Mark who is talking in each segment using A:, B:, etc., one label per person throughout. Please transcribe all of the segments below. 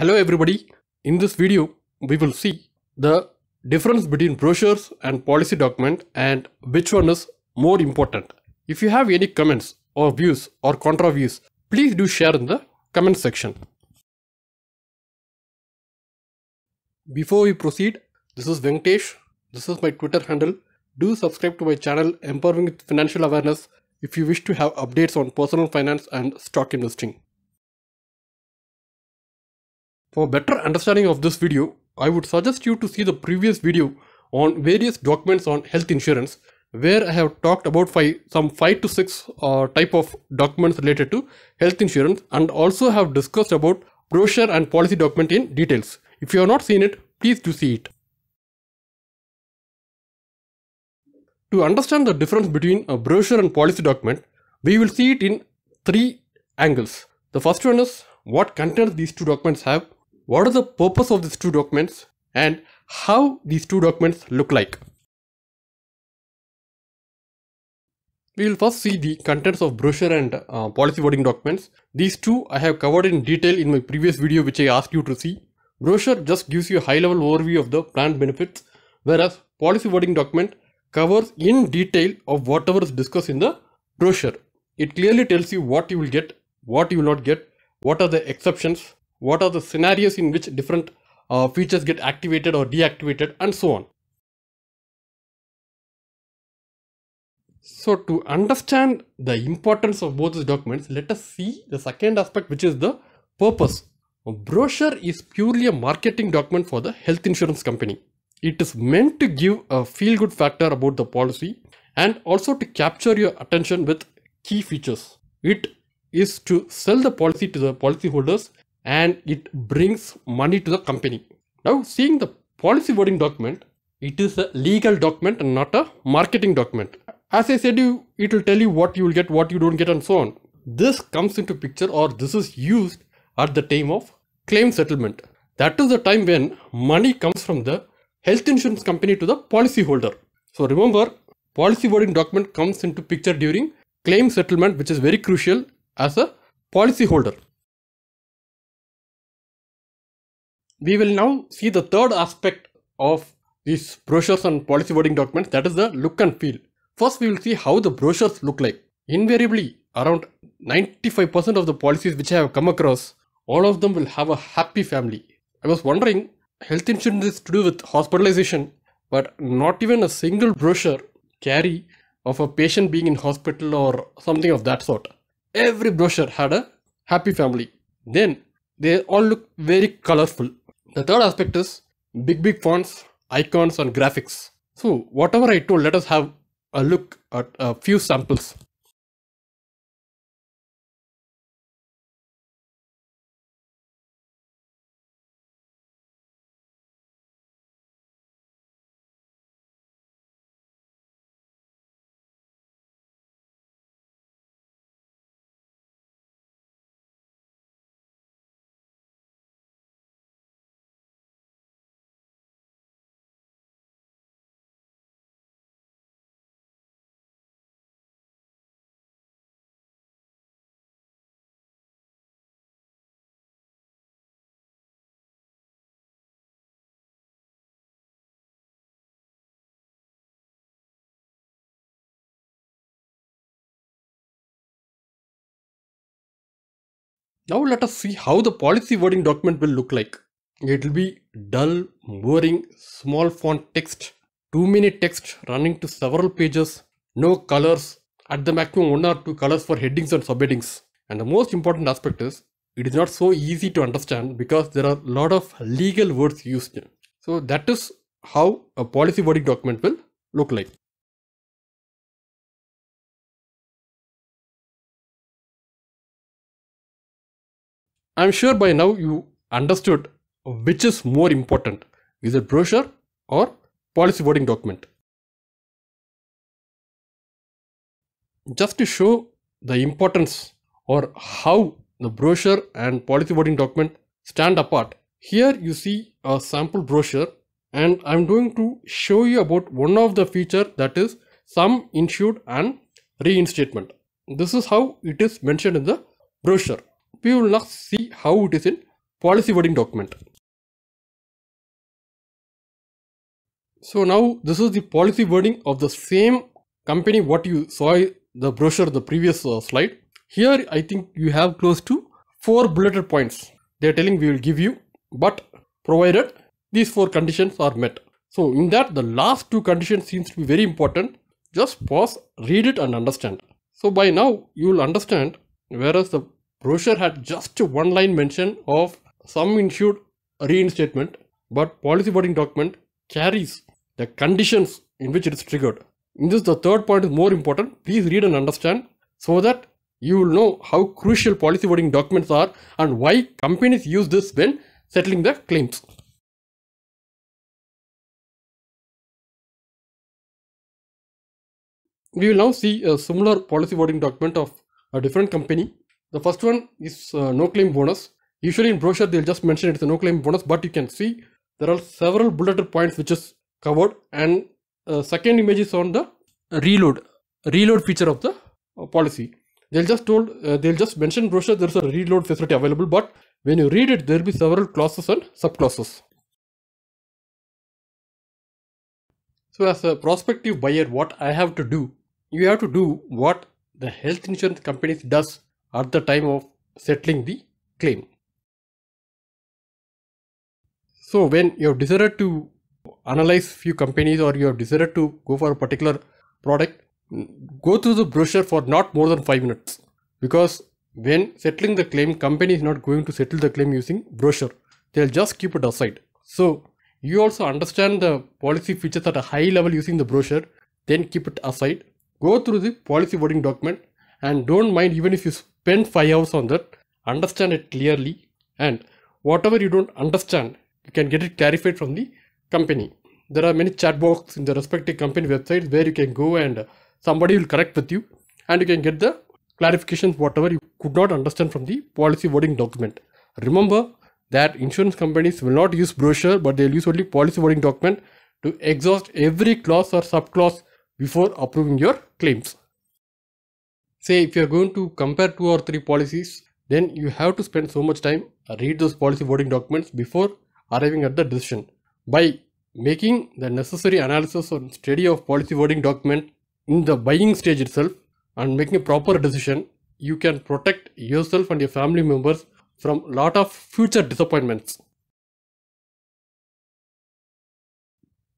A: Hello everybody, in this video we will see the difference between brochures and policy document and which one is more important. If you have any comments or views or contra views, please do share in the comment section. Before we proceed, this is Venkatesh, this is my Twitter handle. Do subscribe to my channel Empowering Financial Awareness if you wish to have updates on personal finance and stock investing. For better understanding of this video, I would suggest you to see the previous video on various documents on health insurance where I have talked about five, some 5 to 6 uh, type of documents related to health insurance and also have discussed about brochure and policy document in details. If you have not seen it, please do see it. To understand the difference between a brochure and policy document, we will see it in three angles. The first one is what contents these two documents have what are the purpose of these two documents and how these two documents look like. We will first see the contents of brochure and uh, policy wording documents. These two I have covered in detail in my previous video which I asked you to see. Brochure just gives you a high level overview of the planned benefits whereas policy wording document covers in detail of whatever is discussed in the brochure. It clearly tells you what you will get, what you will not get, what are the exceptions, what are the scenarios in which different uh, features get activated or deactivated and so on. So to understand the importance of both these documents, let us see the second aspect which is the purpose. A brochure is purely a marketing document for the health insurance company. It is meant to give a feel-good factor about the policy and also to capture your attention with key features. It is to sell the policy to the policyholders and it brings money to the company. Now seeing the policy wording document, it is a legal document and not a marketing document. As I said, you, it will tell you what you will get, what you don't get and so on. This comes into picture or this is used at the time of claim settlement. That is the time when money comes from the health insurance company to the policyholder. So remember, policy wording document comes into picture during claim settlement which is very crucial as a policyholder. we will now see the third aspect of these brochures and policy wording documents that is the look and feel. First we will see how the brochures look like. Invariably around 95% of the policies which I have come across all of them will have a happy family. I was wondering health insurance is to do with hospitalization but not even a single brochure carry of a patient being in hospital or something of that sort. Every brochure had a happy family. Then they all look very colorful the third aspect is big, big fonts, icons, and graphics. So whatever I told, let us have a look at a few samples. Now let us see how the policy wording document will look like. It will be dull, boring, small font text, too many text running to several pages, no colors, at the maximum one or two colors for headings and subheadings. And the most important aspect is, it is not so easy to understand because there are a lot of legal words used. So that is how a policy wording document will look like. I'm sure by now you understood which is more important, is it brochure or policy wording document. Just to show the importance or how the brochure and policy wording document stand apart, here you see a sample brochure and I'm going to show you about one of the feature that is sum insured and reinstatement. This is how it is mentioned in the brochure we will now see how it is in policy wording document. So now this is the policy wording of the same company what you saw the brochure the previous uh, slide. Here I think you have close to four bulleted points they are telling we will give you but provided these four conditions are met. So in that the last two conditions seems to be very important. Just pause, read it and understand. So by now you will understand whereas the Brochure had just one line mention of some insured reinstatement, but policy wording document carries the conditions in which it is triggered. In this, the third point is more important. Please read and understand so that you will know how crucial policy wording documents are and why companies use this when settling their claims. We will now see a similar policy wording document of a different company the first one is uh, no claim bonus. Usually in brochure they'll just mention it's a no claim bonus but you can see there are several bulleted points which is covered and uh, second image is on the reload reload feature of the uh, policy. They'll just told uh, they'll just mention brochure there's a reload facility available but when you read it there'll be several clauses and subclauses. So as a prospective buyer what I have to do? You have to do what the health insurance companies does at the time of settling the claim. So when you have decided to analyze few companies or you have decided to go for a particular product, go through the brochure for not more than 5 minutes because when settling the claim, company is not going to settle the claim using brochure. They'll just keep it aside. So you also understand the policy features at a high level using the brochure, then keep it aside. Go through the policy wording document and don't mind even if you spend 5 hours on that, understand it clearly, and whatever you don't understand, you can get it clarified from the company. There are many chat box in the respective company websites where you can go and somebody will correct with you and you can get the clarifications whatever you could not understand from the policy wording document. Remember that insurance companies will not use brochure but they'll use only policy wording document to exhaust every clause or subclause before approving your claims say if you are going to compare two or three policies then you have to spend so much time uh, read those policy voting documents before arriving at the decision by making the necessary analysis or study of policy voting document in the buying stage itself and making a proper decision you can protect yourself and your family members from lot of future disappointments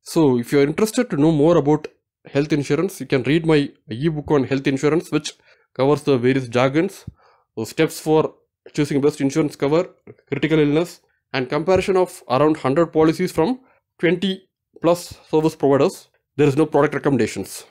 A: so if you are interested to know more about health insurance you can read my ebook on health insurance which covers the various jargons steps for choosing best insurance cover critical illness and comparison of around 100 policies from 20 plus service providers there is no product recommendations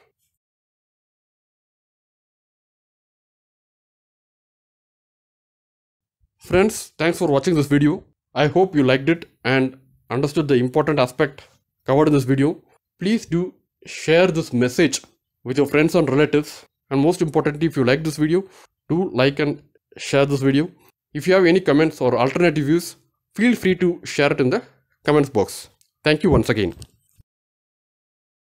A: friends thanks for watching this video i hope you liked it and understood the important aspect covered in this video please do share this message with your friends and relatives and most importantly if you like this video do like and share this video if you have any comments or alternative views feel free to share it in the comments box thank you once again